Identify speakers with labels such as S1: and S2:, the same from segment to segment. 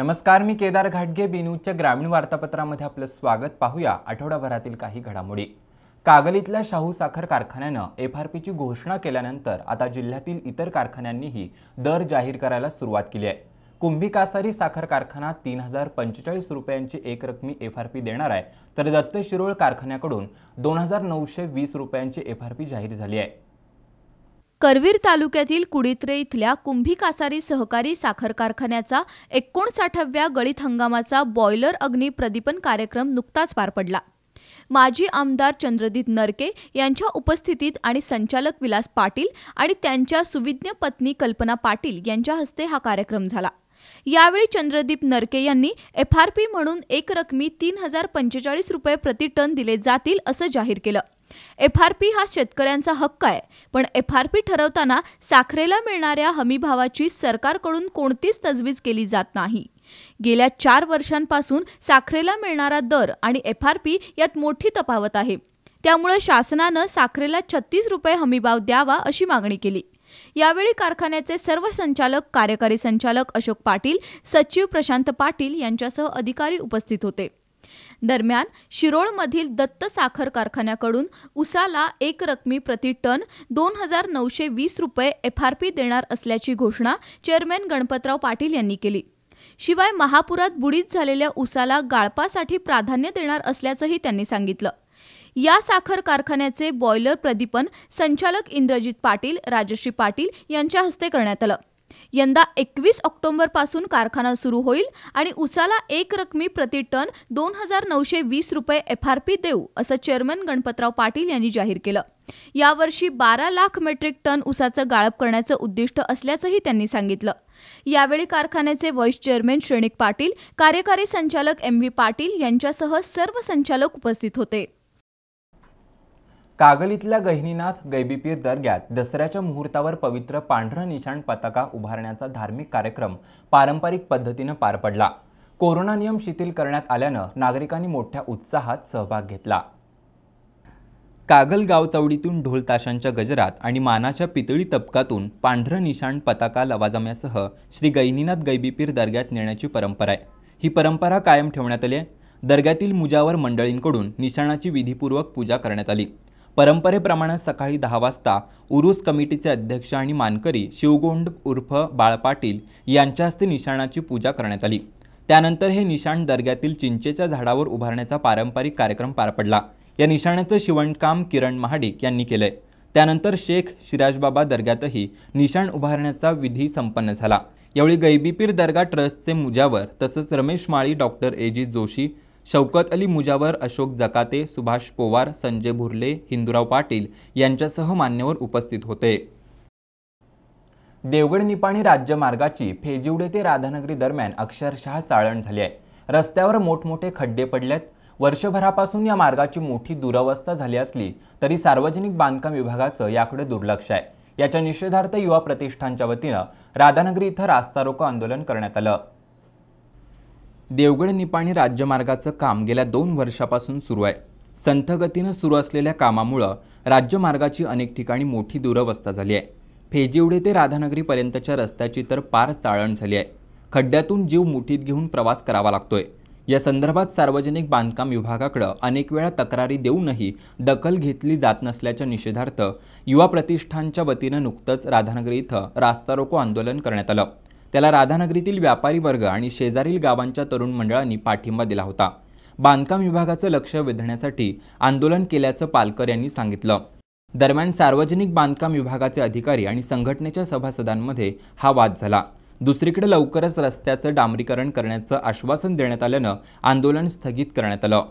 S1: नमस्कार मी केदार घाटगे बी ग्रामीण वार्तापत्रामध्ये आपलं स्वागत पाहूया आठवडाभरातील काही घडामोडी कागलीतल्या शाहू साखर कारखान्यानं एफ आर पीची घोषणा केल्यानंतर आता जिल्ह्यातील इतर कारखान्यांनीही दर जाहीर करायला सुरुवात केली आहे कुंभी कासारी साखर कारखाना तीन हजार पंचेचाळीस रुपयांची एक रकमी एफ आर पी देणार आहे तर दत्त शिरोळ कारखान्याकडून दोन हजार नऊशे वीस रुपयांची एफ आर पी जाहीर झाली आहे
S2: करवीर तालुक्यातील कुडित्रे इथल्या कुंभी कासारी सहकारी साखर कारखान्याचा एकोणसाठाव्या गळीत हंगामाचा बॉयलर अग्नी प्रदीपन कार्यक्रम नुकताच पार पडला माजी आमदार चंद्रदीप नरके यांच्या उपस्थितीत आणि संचालक विलास पाटील आणि त्यांच्या सुविज्ञ पत्नी कल्पना पाटील यांच्या हस्ते हा कार्यक्रम झाला यावेळी चंद्रदीप नरके यांनी एफआरपी म्हणून एक रकमी तीन हजार पंचेचाळीस रुपये प्रति टन दिले जातील असं जाहीर केलं एफ आर पी हा शेतकऱ्यांचा हक्क आहे पण एफ आर पी ठरवताना साखरेला मिळणाऱ्या हमीभावाची सरकारकडून कोणतीच तजवीज केली जात नाही गेल्या चार वर्षांपासून साखरेला मिळणारा दर आणि एफ आर पी यात मोठी तफावत आहे त्यामुळे शासनानं साखरेला छत्तीस रुपये हमीभाव द्यावा अशी मागणी केली यावेळी कारखान्याचे सर्व संचालक कार्यकारी संचालक अशोक पाटील सचिव प्रशांत पाटील यांच्यासह अधिकारी उपस्थित होते दरम्यान शिरोळमधील दत्त साखर कारखान्याकडून उसाला एक रकमी प्रति टन दोन हजार नऊशे वीस रुपये एफ आर पी देणार असल्याची घोषणा चेअरमॅन गणपतराव पाटील यांनी केली शिवाय महापुरात बुडीत झालेल्या उसाला गाळपासाठी प्राधान्य देणार असल्याचंही त्यांनी सांगितलं या साखर कारखान्याचे बॉयलर प्रदीपन संचालक इंद्रजित पाटील राजश्री पाटील यांच्या हस्ते करण्यात आलं यंदा एकवीस पासून कारखाना सुरू होईल आणि उसाला एक रकमी प्रति टन दोन हजार नऊशे वीस रुपये एफ आर पी देऊ असं चेअरमन गणपतराव पाटील यांनी जाहीर केलं यावर्षी बारा लाख मेट्रिक टन उसाचं गाळप करण्याचं उद्दिष्ट असल्याचंही त्यांनी सांगितलं यावेळी कारखान्याचे व्हाईस चेअरमन श्रेणिक पाटील कार्यकारी संचालक एम व्ही पाटील यांच्यासह सर्व संचालक उपस्थित होते
S1: कागलीतल्या गहिनीनाथ गैबीपीर दर्ग्यात दसऱ्याच्या मुहूर्तावर पवित्र पांढरं निशाण पताका उभारण्याचा धार्मिक कार्यक्रम पारंपरिक पद्धतीनं पार पडला कोरोना नियम शिथिल करण्यात आल्यानं नागरिकांनी मोठ्या उत्साहात सहभाग घेतला कागल गावचवडीतून ढोलताशांच्या गजरात आणि मानाच्या पितळी तबकातून पांढरं निशाण पताका लवाजम्यासह श्री गैनीनाथ गैबीपीर दर्ग्यात नेण्याची परंपरा आहे ही परंपरा कायम ठेवण्यात आली आहे दर्ग्यातील मुजावर मंडळींकडून निशाणाची विधीपूर्वक पूजा करण्यात आली परंपरेप्रमाणे सकाळी दहा वाजता उरूस कमिटीचे अध्यक्ष आणि मानकरी शिवगोंड उर्फ बाळ पाटील यांच्या हस्ते निशाणाची पूजा करण्यात आली त्यानंतर हे निशाण दर्ग्यातील चिंचेच्या झाडावर उभारण्याचा पारंपरिक कार्यक्रम पार पडला या निशाण्याचं शिवणकाम किरण महाडिक यांनी केलंय त्यानंतर शेख शिराजबाबा दर्ग्यातही निशाण उभारण्याचा विधी संपन्न झाला यावेळी गैबीपीर दर्गा ट्रस्टचे मुजावर तसंच Ramesh Mali doctor A G Joshi Shaukat Ali Mujawar Ashok Jakate Subhash Powar Sanjay Bhurle Hindurao Patil यांच्यासह मान्यवर उपस्थित होते देवगड निपाणी राज्यमार्गाची फेजिवडे ते राधानगरी दरम्यान अक्षरशः चाळण झाली आहे रस्त्यावर मोठमोठे खड्डे पडलेत वर्षभरापासून या मार्गाची मोठी दुरावस्था झाली असली तरी सार्वजनिक बांधकाम विभागाचं याकडे दुर्लक्ष आहे याच्या निषेधार्थ युवा प्रतिष्ठानच्या वतीनं राधानगरी इथं रास्ता रोको आंदोलन करण्यात आलं देवगड निपाणी राज्यमार्गाचं काम गेल्या दोन वर्षापासून सुरू आहे संथगतीनं सुरू असलेल्या कामामुळं राज्यमार्गाची अनेक ठिकाणी मोठी दुरवस्था झाली आहे फेजिवडे ते राधानगरीपर्यंतच्या रस्त्याची तर पार चाळण झाली आहे खड्ड्यातून जीव मुठीत घेऊन प्रवास करावा लागतोय या संदर्भात सार्वजनिक बांधकाम विभागाकडं अनेक वेळा तक्रारी देऊनही दखल घेतली जात नसल्याच्या निषेधार्थ युवा प्रतिष्ठानच्या वतीनं नुकतंच राधानगरी इथं रास्ता रोको आंदोलन करण्यात आलं त्याला राधानगरीतील व्यापारी वर्ग आणि शेजारील गावांच्या तरुण मंडळांनी पाठिंबा दिला होता बांधकाम विभागाचं लक्ष वेधण्यासाठी आंदोलन केल्याचं पालकर यांनी सांगितलं दरम्यान सार्वजनिक बांधकाम विभागाचे अधिकारी आणि संघटनेच्या सभासदांमध्ये हा वाद झाला दुसरीकडे लवकरच रस्त्याचं डांबरीकरण करण्याचं आश्वासन देण्यात आल्यानं आंदोलन स्थगित करण्यात आलं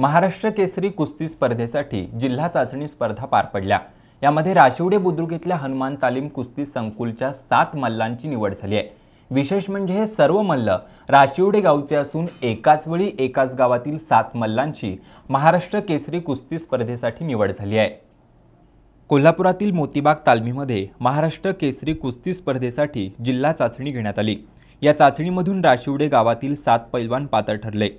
S1: महाराष्ट्र केसरी कुस्ती स्पर्धेसाठी जिल्हा चाचणी स्पर्धा पार पडल्या यामध्ये राशिवडे बुद्रुक इथल्या हनुमान तालीम कुस्ती संकुलच्या सात मल्लांची निवड झाली आहे विशेष म्हणजे हे सर्व मल्ल राशिवडे गावचे असून एकाच वेळी एकाच गावातील सात मल्लांची महाराष्ट्र केसरी कुस्ती स्पर्धेसाठी निवड झाली आहे कोल्हापुरातील मोतीबाग तालमीमध्ये महाराष्ट्र केसरी कुस्ती स्पर्धेसाठी जिल्हा चाचणी घेण्यात आली या चाचणीमधून राशिवडे गावातील सात पैलवान पात्र ठरले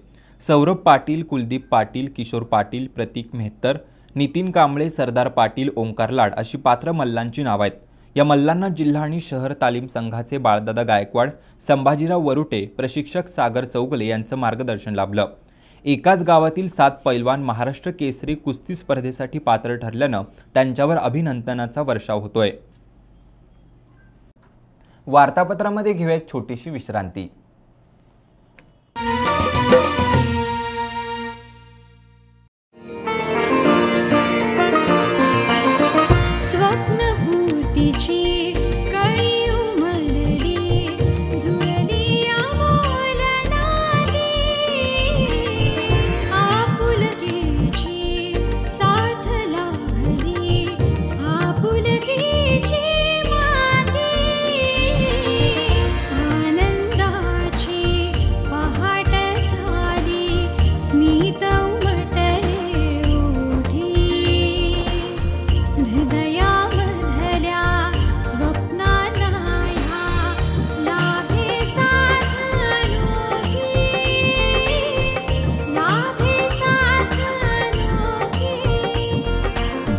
S1: सौरभ पाटील कुलदीप पाटील किशोर पाटील प्रतीक मेहत्तर नितीन कांबळे सरदार पाटील ओंकार लाड अशी पात्र मल्लांची नावं आहेत या मल्लांना जिल्हा आणि शहर तालीम संघाचे बाळदादा गायकवाड संभाजीराव वरुटे प्रशिक्षक सागर चौगले यांचं मार्गदर्शन लाभलं एकाच गावातील सात पैलवान महाराष्ट्र केसरी कुस्ती स्पर्धेसाठी पात्र ठरल्यानं त्यांच्यावर अभिनंदनाचा वर्षाव होतोय वार्तापत्रामध्ये घेऊया एक छोटीशी विश्रांती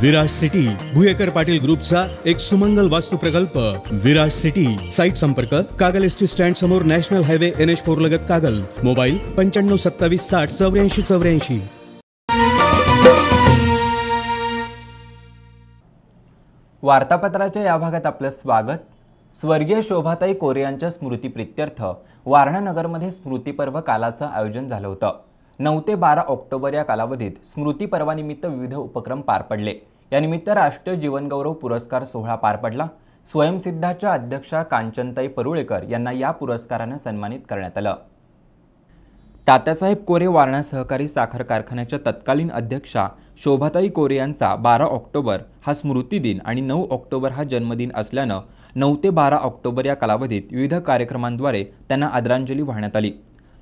S1: विराज सिटी भुयेकर पाटील ग्रुपचा एक सुमंगल वास्तू प्रकल्प विराज सिटी साईट संपर्क कागल एसटी स्टँड समोर national highway N H four लगत कागल मोबाईल पंच्याण्णव सत्तावीस साठ चौऱ्याऐंशी चौऱ्याऐंशी वार्तापत्राच्या या भागात आपलं स्वागत स्वर्गीय शोभाताई कोरे यांच्या स्मृतीप्रित्यर्थ वारणानगरमध्ये स्मृतीपर्व कालाचं आयोजन झालं होतं नऊ ते बारा ऑक्टोबर या कालावधीत स्मृतीपर्वानिमित्त विविध उपक्रम पार पडले यानिमित्त राष्ट्रीय जीवनगौरव पुरस्कार सोहळा पार पडला स्वयंसिद्धाच्या अध्यक्षा कांचनताई परुळेकर यांना या पुरस्कारानं सन्मानित करण्यात आलं तात्यासाहेब कोरे वारणा सहकारी साखर कारखान्याच्या तत्कालीन अध्यक्षा शोभाताई कोरे यांचा बारा ऑक्टोबर हा दिन आणि नऊ ऑक्टोबर हा जन्मदिन असल्यानं नऊ ते बारा ऑक्टोबर या कालावधीत विविध कार्यक्रमांद्वारे त्यांना आदरांजली वाहण्यात आली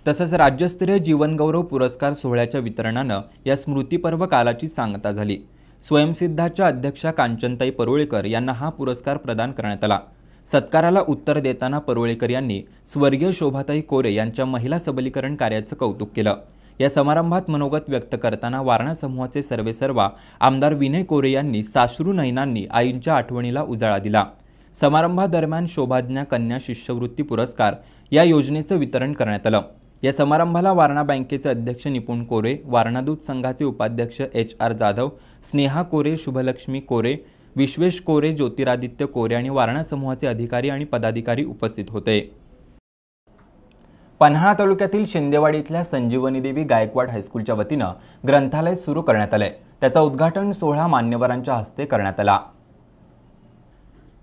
S1: तसंच राज्यस्तरीय जीवनगौरव पुरस्कार सोहळ्याच्या वितरणानं या स्मृतीपर्व कालाची सांगता झाली स्वयंसिद्धाच्या अध्यक्षा कांचनताई परुळेकर यांना हा पुरस्कार प्रदान करण्यात आला सत्काराला उत्तर देताना परुळेकर यांनी स्वर्गीय शोभाताई कोरे यांच्या महिला सबलीकरण कार्याचं कौतुक केलं या समारंभात मनोगत व्यक्त करताना वारणा समूहाचे सर्वेसर्वा आमदार विनय कोरे यांनी साश्रू नयनांनी आईंच्या आठवणीला उजाळा दिला समारंभादरम्यान शोभाज्ञा कन्या शिष्यवृत्ती पुरस्कार या योजनेचं वितरण करण्यात आलं या समारंभाला वारणा बँकेचे अध्यक्ष निपुण कोरे वारणादूत संघाचे उपाध्यक्ष एच आर जाधव स्नेहा कोरे शुभलक्ष्मी कोरे विश्वेश कोरे ज्योतिरादित्य कोरे आणि वारणा समूहाचे अधिकारी आणि पदाधिकारी उपस्थित होते पन्हाळा तालुक्यातील शिंदेवाडी इथल्या संजीवनी देवी गायकवाड हायस्कूलच्या वतीनं ग्रंथालय सुरू करण्यात आलंय त्याचा उद्घाटन सोहळा मान्यवरांच्या हस्ते करण्यात आला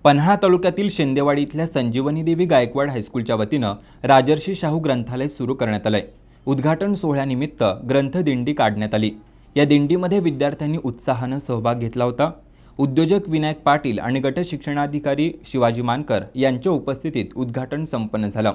S1: पन्हाळा तालुक्यातील शिंदेवाडी इथल्या संजीवनी देवी गायकवाड हायस्कूलच्या वतीनं राजर्षी शाहू ग्रंथालय सुरू करण्यात आलंय उद्घाटन सोहळ्यानिमित्त ग्रंथदिंडी काढण्यात आली या दिंडीमध्ये विद्यार्थ्यांनी उत्साहानं सहभाग घेतला होता उद्योजक विनायक पाटील आणि गट शिक्षणाधिकारी शिवाजी मानकर यांच्या उपस्थितीत उद्घाटन संपन्न झालं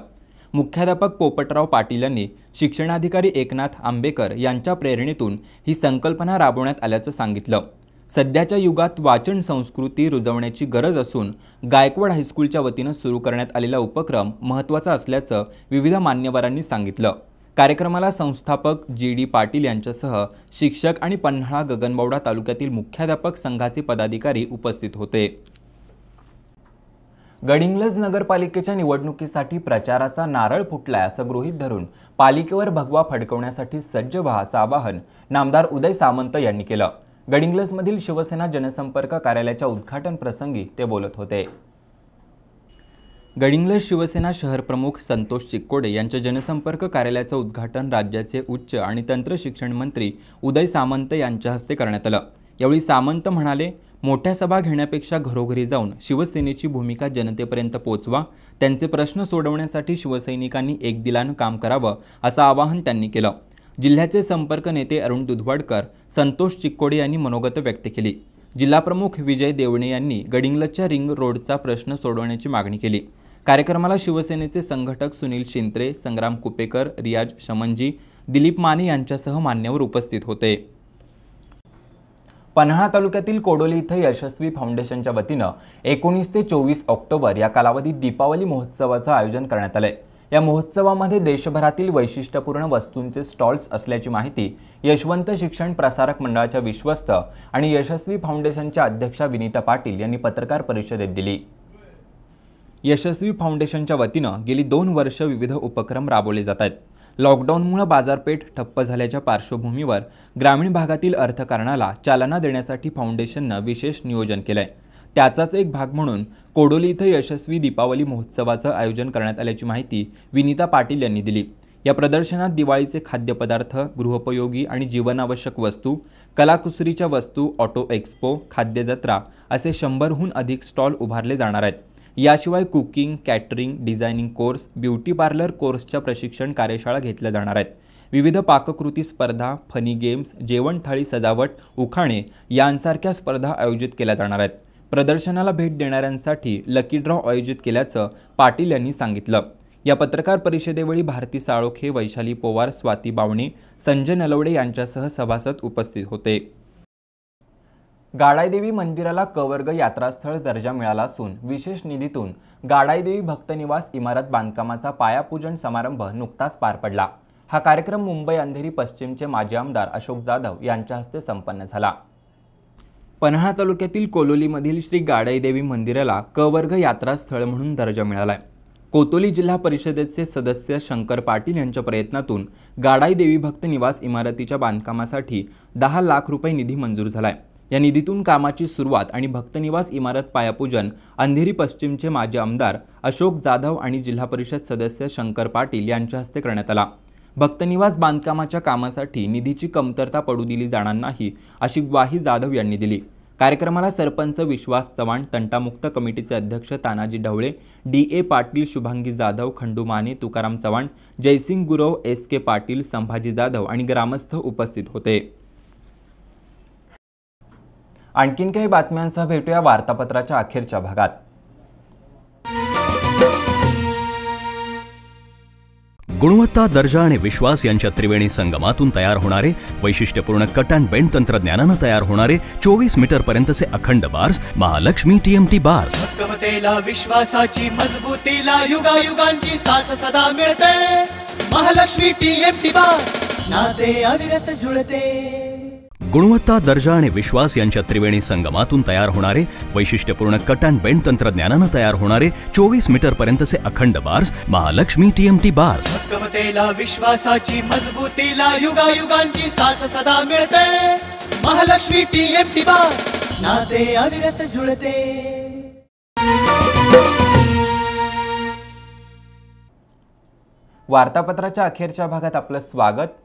S1: मुख्याध्यापक पोपटराव पाटील यांनी शिक्षणाधिकारी एकनाथ आंबेकर यांच्या प्रेरणेतून ही संकल्पना राबवण्यात आल्याचं सांगितलं सध्याच्या युगात वाचन संस्कृती रुजवण्याची गरज असून गायकवाड हायस्कूलच्या वतीनं सुरू करण्यात आलेला उपक्रम महत्त्वाचा असल्याचं विविध मान्यवरांनी सांगितलं कार्यक्रमाला संस्थापक जी डी पाटील यांच्यासह शिक्षक आणि पन्हाळा गगनबावडा तालुक्यातील मुख्याध्यापक संघाचे पदाधिकारी उपस्थित होते गडिंग्लज नगरपालिकेच्या निवडणुकीसाठी प्रचाराचा नारळ फुटलाय असं गृहीत धरून पालिकेवर भगवा फडकवण्यासाठी सज्ज व्हा असं आवाहन नामदार उदय सामंत यांनी केलं गडिंग्लजमधील शिवसेना जनसंपर्क कार्यालयाच्या उद्घाटन प्रसंगी ते बोलत होते गडिंग्लज शिवसेना शहर प्रमुख संतोष चिक्कोडे यांच्या जनसंपर्क कार्यालयाचं उद्घाटन राज्याचे उच्च आणि तंत्र शिक्षण मंत्री उदय सामंत यांच्या हस्ते करण्यात आलं यावेळी सामंत म्हणाले मोठ्या सभा घेण्यापेक्षा घरोघरी जाऊन शिवसेनेची भूमिका जनतेपर्यंत पोचवा त्यांचे प्रश्न सोडवण्यासाठी शिवसैनिकांनी एक दिलानं काम करावं असं आवाहन त्यांनी केलं जिल्ह्याचे संपर्क नेते अरुण दुधवाडकर संतोष चिक्कोडे यांनी मनोगत व्यक्त केली जिल्हाप्रमुख विजय देवणे यांनी गडिंगलच्या रिंग रोडचा प्रश्न सोडवण्याची मागणी केली कार्यक्रमाला शिवसेनेचे संघटक सुनील शिंत्रे संग्राम कुपेकर रियाज शमनजी दिलीप माने यांच्यासह मान्यवर उपस्थित होते पन्हाळा तालुक्यातील कोडोली इथं यशस्वी फाउंडेशनच्या वतीनं एकोणीस ते चोवीस ऑक्टोबर या कालावधीत दीपावली महोत्सवाचं आयोजन करण्यात आलं आहे या महोत्सवामध्ये देशभरातील वैशिष्ट्यपूर्ण वस्तूंचे स्टॉल्स असल्याची माहिती यशवंत शिक्षण प्रसारक मंडळाच्या विश्वस्त आणि यशस्वी फाउंडेशनच्या अध्यक्षा विनीता पाटील यांनी पत्रकार परिषदेत दिली यशस्वी फाउंडेशनच्या वतीनं गेली दोन वर्ष विविध उपक्रम राबवले जात आहेत लॉकडाऊनमुळे बाजारपेठ ठप्प झाल्याच्या पार्श्वभूमीवर ग्रामीण भागातील अर्थकारणाला चालना देण्यासाठी फाउंडेशननं विशेष नियोजन केलं आहे त्याचाच एक भाग म्हणून कोडोली इथं यशस्वी दीपावली महोत्सवाचं आयोजन करण्यात आल्याची माहिती विनिता पाटील यांनी दिली या प्रदर्शनात दिवाळीचे खाद्यपदार्थ गृहोपयोगी आणि जीवनावश्यक वस्तू कलाकुसरीच्या वस्तू ऑटो एक्स्पो खाद्य जत्रा असे शंभरहून अधिक स्टॉल उभारले जाणार आहेत याशिवाय cooking catering designing course beauty parlour कोर्सच्या प्रशिक्षण कार्यशाळा घेतल्या जाणार आहेत विविध पाककृती स्पर्धा फनी गेम्स जेवण थाळी सजावट उखाणे यांसारख्या स्पर्धा आयोजित केल्या जाणार आहेत प्रदर्शनाला भेट देणाऱ्यांसाठी लकी ड्रॉ आयोजित केल्याचं पाटील यांनी सांगितलं या पत्रकार परिषदेवेळी भारती साळोखे वैशाली पोवार स्वाती बावणे संजय नलवडे यांच्यासह सभासद उपस्थित होते गाडायदेवी मंदिराला कवर्ग यात्रास्थळ दर्जा मिळाला असून विशेष निधीतून गाडायदेवी भक्तनिवास इमारत बांधकामाचा पायापूजन समारंभ नुकताच पार पडला हा कार्यक्रम मुंबई अंधेरी पश्चिमचे माजी आमदार अशोक जाधव यांच्या हस्ते संपन्न झाला पन्हाळा तालुक्यातील कोलोलीमधील श्री गाडाईदेवी मंदिराला कवर्ग यात्रा स्थळ म्हणून दर्जा मिळाला आहे कोतोली जिल्हा परिषदेचे सदस्य शंकर पाटील यांच्या प्रयत्नातून गाडाईदेवी भक्त निवास इमारतीच्या बांधकामासाठी दहा लाख रुपये निधी मंजूर झाला आहे या निधीतून कामाची सुरुवात आणि भक्तनिवास इमारत पायापूजन अंधेरी पश्चिमचे माजी आमदार अशोक जाधव आणि जिल्हा परिषद सदस्य शंकर पाटील यांच्या हस्ते करण्यात आला भक्तनिवास बांधकामाच्या कामासाठी निधीची कमतरता पडू दिली जाणार नाही अशी ग्वाही जाधव यांनी दिली कार्यक्रमाला सरपंच विश्वास चव्हाण तंटामुक्त कमिटीचे अध्यक्ष Tanaji Dhawale D A Patil Shubhangi Jadhav Khandu Mane Tukaram Chavan Jaysing Gurav S K Patil Sambhaji Jadhav आणि ग्रामस्थ उपस्थित होते आणखीन काही बातम्यांसह भेटूया वार्तापत्राच्या अखेरच्या भागात गुणवत्ता दर्जा आणि विश्वास यांच्या त्रिवेणी संगमातून तयार होणारे वैशिष्ट्यपूर्ण कट अँड बेंड तंत्रज्ञानानं तयार होणारे चोवीस मीटर पर्यंतचे अखंड बार्स महालक्ष्मी टीएमटी बार्स विश्वासाची मजबूतीला युगा महालक्ष्मी टीएमटी बार्स नाते अविरत जुळते गुणवत्ता दर्जा आणि विश्वास यांच्या त्रिवेणी संगमातून तयार होणारे वैशिष्ट्यपूर्ण कट अँड बेंड तंत्रज्ञानानं तयार होणारे चोवीस मीटर पर्यंतचे अखंड बार्स महालक्ष्मी टीएमटी बार्स विश्वासाची मजबूतीला साथ सदा मिळते महालक्ष्मी टीएमटी बार्स नाते वार्तापत्राच्या अखेरच्या भागात आपलं स्वागत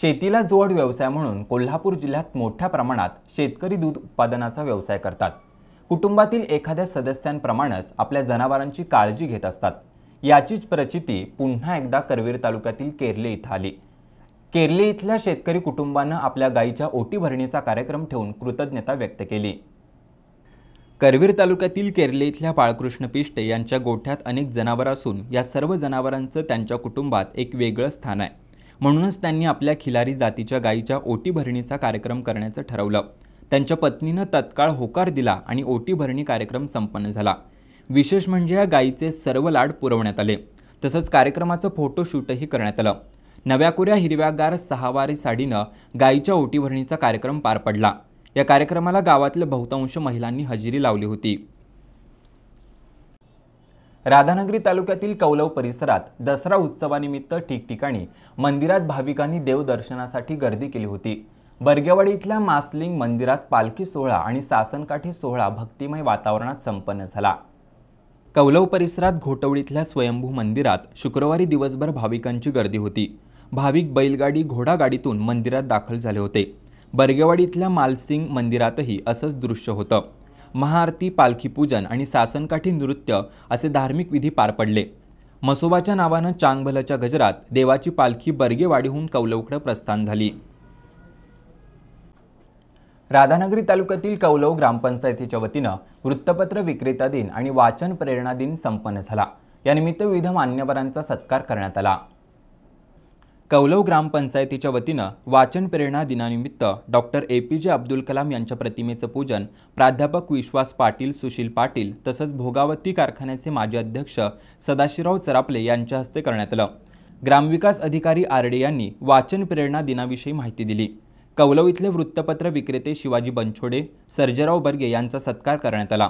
S1: शेतीला जोड व्यवसाय म्हणून कोल्हापूर जिल्ह्यात मोठ्या प्रमाणात शेतकरी दूध उत्पादनाचा व्यवसाय करतात कुटुंबातील एखाद्या सदस्यांप्रमाणेच आपल्या जनावरांची काळजी घेत असतात याचीच प्रचिती पुन्हा एकदा करवीर तालुक्यातील केरले इथं आली केरले इथल्या शेतकरी कुटुंबानं आपल्या गायीच्या ओटी भरणीचा कार्यक्रम ठेवून कृतज्ञता व्यक्त केली करवीर तालुक्यातील केरले इथल्या बाळकृष्ण पिष्टे यांच्या गोठ्यात अनेक जनावरं असून या सर्व जनावरांचं त्यांच्या कुटुंबात एक वेगळं स्थान आहे म्हणूनच त्यांनी आपल्या खिलारी जातीच्या गायीच्या ओटी भरणीचा कार्यक्रम करण्याचं ठरवलं त्यांच्या पत्नीनं तत्काळ होकार दिला आणि ओटी भरणी कार्यक्रम संपन्न झाला विशेष म्हणजे या गायीचे सर्व लाड पुरवण्यात आले तसंच कार्यक्रमाचं फोटोशूटही करण्यात आलं नव्याकुऱ्या हिरव्यागार सहावारी साडीनं गायीच्या ओटीभरणीचा कार्यक्रम पार पडला या कार्यक्रमाला गावातल्या बहुतांश महिलांनी हजेरी लावली होती राधानगरी तालुक्यातील कौलव परिसरात दसरा उत्सवानिमित्त ठिकठिकाणी मंदिरात भाविकांनी देवदर्शनासाठी गर्दी केली होती बर्गेवाडी इथल्या मासलिंग मंदिरात पालखी सोहळा आणि सासनकाठी सोहळा भक्तिमय वातावरणात संपन्न झाला कौलव परिसरात घोटवडीतल्या स्वयंभू मंदिरात शुक्रवारी दिवसभर भाविकांची गर्दी होती भाविक बैलगाडी घोडागाडीतून मंदिरात दाखल झाले होते बर्गेवाडी इथल्या मालसिंग मंदिरातही असंच दृश्य होतं महाआरती पालखी पूजन आणि सासनकाठी नृत्य असे धार्मिक विधी पार पडले मसोबाच्या नावानं चांगभलच्या गजरात देवाची पालखी बर्गेवाडीहून कौलवकडं प्रस्थान झाली राधानगरी तालुक्यातील कौलव ग्रामपंचायतीच्या वतीनं वृत्तपत्र विक्रेता दिन आणि वाचन प्रेरणा दिन संपन्न झाला यानिमित्त विविध मान्यवरांचा सत्कार करण्यात आला कौलव ग्रामपंचायतीच्या वतीनं वाचन प्रेरणा दिनानिमित्त डॉक्टर ए पी जे अब्दुल कलाम यांच्या प्रतिमेचं पूजन प्राध्यापक विश्वास पाटील सुशील पाटील तसंच भोगावती कारखान्याचे माजी अध्यक्ष सदाशिवराव चरापले यांच्या हस्ते करण्यात आलं ग्रामविकास अधिकारी आरडे यांनी वाचन प्रेरणा दिनाविषयी माहिती दिली कौलव इथले वृत्तपत्र विक्रेते शिवाजी बनछोडे सर्जेराव बर्गे यांचा सत्कार करण्यात आला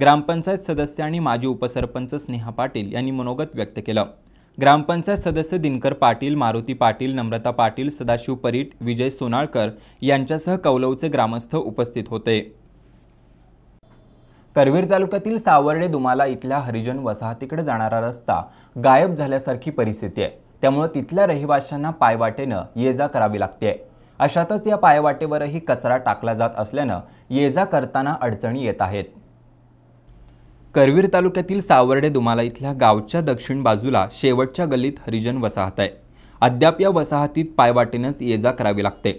S1: ग्रामपंचायत सदस्य आणि माजी उपसरपंच स्नेहा पाटील यांनी मनोगत व्यक्त केलं ग्रामपंचायत सदस्य दिनकर पाटील मारुती पाटील नम्रता पाटील सदाशिव परीट विजय सोनाळकर यांच्यासह कौलवचे ग्रामस्थ उपस्थित होते करवीर तालुक्यातील सावर्डे दुमाला इथल्या हरिजन वसाहतीकडे जाणारा रस्ता गायब झाल्यासारखी परिस्थिती आहे त्यामुळे तिथल्या रहिवाशांना पायवाटेनं ये जा करावी लागते अशातच या पायवाटेवरही कचरा टाकला जात असल्यानं ये जा करताना अडचणी येत आहेत करवीर तालुक्यातील सावर्डे दुमाला इथल्या गावच्या दक्षिण बाजूला शेवटच्या गल्लीत हरिजन वसाहत आहे अद्याप या वसाहतीत पायवाटेनंच ये जा करावी लागते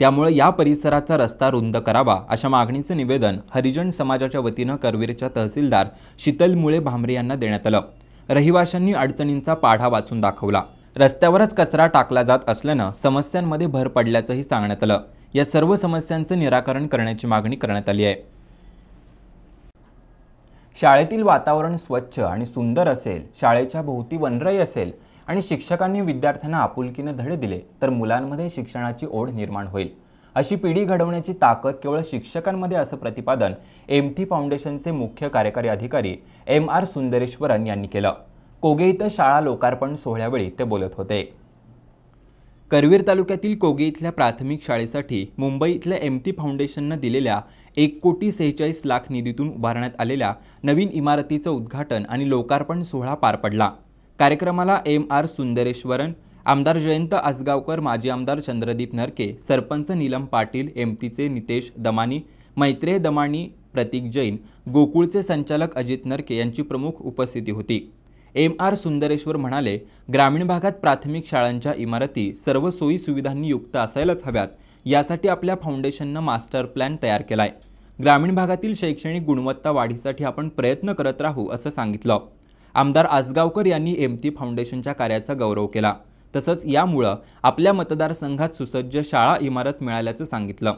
S1: त्यामुळे या परिसराचा रस्ता रुंद करावा अशा मागणीचं निवेदन हरिजन समाजाच्या वतीनं करवीरच्या तहसीलदार शीतल मुळे भामरे यांना देण्यात आलं रहिवाशांनी अडचणींचा पाढा वाचून दाखवला रस्त्यावरच कचरा टाकला जात असल्यानं समस्यांमध्ये भर पडल्याचंही सांगण्यात आलं या सर्व समस्यांचं निराकरण करण्याची मागणी करण्यात आली आहे शाळेतील वातावरण स्वच्छ आणि सुंदर असेल शाळेच्या भोवती वनराई असेल आणि शिक्षकांनी विद्यार्थ्यांना आपुलकीनं धडे दिले तर मुलांमध्ये शिक्षणाची ओढ निर्माण होईल अशी पिढी घडवण्याची ताकद केवळ शिक्षकांमध्ये असं प्रतिपादन एमथी फाउंडेशनचे मुख्य कार्यकारी अधिकारी एम आर सुंदरेश्वरन यांनी केलं कोगे इथं शाळा लोकार्पण सोहळ्यावेळी ते बोलत होते करवीर तालुक्यातील कोगे इथल्या प्राथमिक शाळेसाठी मुंबई इथल्या एमती फाउंडेशननं दिलेल्या एक कोटी सेहेचाळीस लाख निधीतून उभारण्यात आलेल्या नवीन इमारतीचं उद्घाटन आणि लोकार्पण सोहळा पार पडला कार्यक्रमाला एम आर सुंदरेश्वरन आमदार जयंत आसगावकर माजी आमदार चंद्रदीप नरके सरपंच नीलम पाटील एमतीचे नितेश दमानी मैत्रेय दमानी प्रतीक जैन गोकुळचे संचालक अजित नरके यांची प्रमुख उपस्थिती होती एम आर सुंदरेश्वर म्हणाले ग्रामीण भागात प्राथमिक शाळांच्या इमारती सर्व सोयी सुविधांनी युक्त असायलाच हव्यात यासाठी आपल्या फाउंडेशननं मास्टर प्लॅन तयार केला आहे ग्रामीण भागातील शैक्षणिक गुणवत्ता वाढीसाठी आपण प्रयत्न करत राहू असं सांगितलं आमदार आजगावकर यांनी टी फाउंडेशनच्या कार्याचा गौरव केला तसंच यामुळं आपल्या मतदारसंघात सुसज्ज शाळा इमारत मिळाल्याचं सांगितलं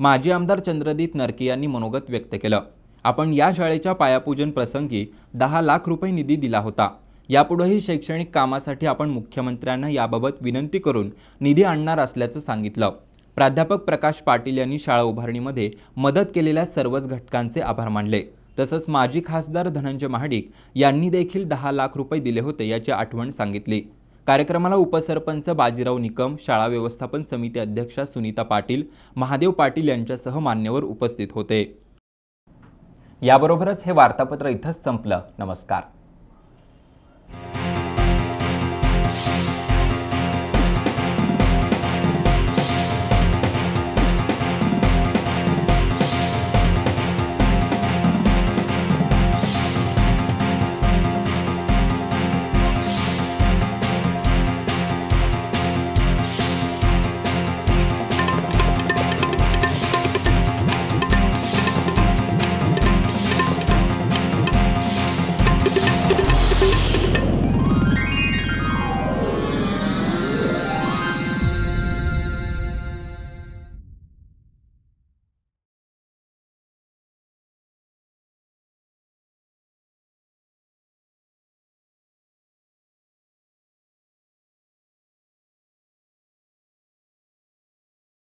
S1: माजी आमदार चंद्रदीप नरके यांनी मनोगत व्यक्त केलं आपण या शाळेच्या पायापूजन प्रसंगी दहा लाख रुपये निधी दिला होता यापुढेही शैक्षणिक कामासाठी आपण मुख्यमंत्र्यांना याबाबत विनंती करून निधी आणणार असल्याचं सांगितलं प्राध्यापक प्रकाश पाटील यांनी शाळा उभारणीमध्ये मदत केलेल्या सर्वच घटकांचे आभार मानले तसंच माजी खासदार धनंजय महाडिक यांनी देखील दहा लाख रुपये दिले होते याची आठवण सांगितली कार्यक्रमाला उपसरपंच बाजीराव निकम शाळा व्यवस्थापन समिती अध्यक्षा सुनीता पाटील महादेव पाटील यांच्यासह मान्यवर उपस्थित होते याबरोबरच हे वार्तापत्र इथंच संपलं नमस्कार